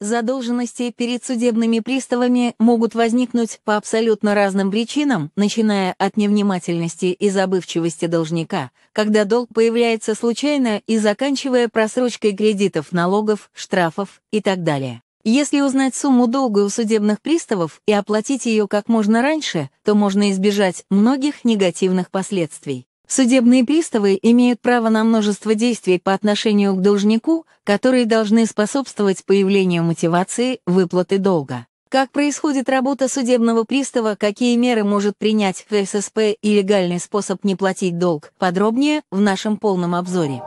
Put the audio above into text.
Задолженности перед судебными приставами могут возникнуть по абсолютно разным причинам, начиная от невнимательности и забывчивости должника, когда долг появляется случайно и заканчивая просрочкой кредитов, налогов, штрафов и так далее. Если узнать сумму долга у судебных приставов и оплатить ее как можно раньше, то можно избежать многих негативных последствий. Судебные приставы имеют право на множество действий по отношению к должнику, которые должны способствовать появлению мотивации выплаты долга. Как происходит работа судебного пристава, какие меры может принять ФССП и легальный способ не платить долг, подробнее в нашем полном обзоре.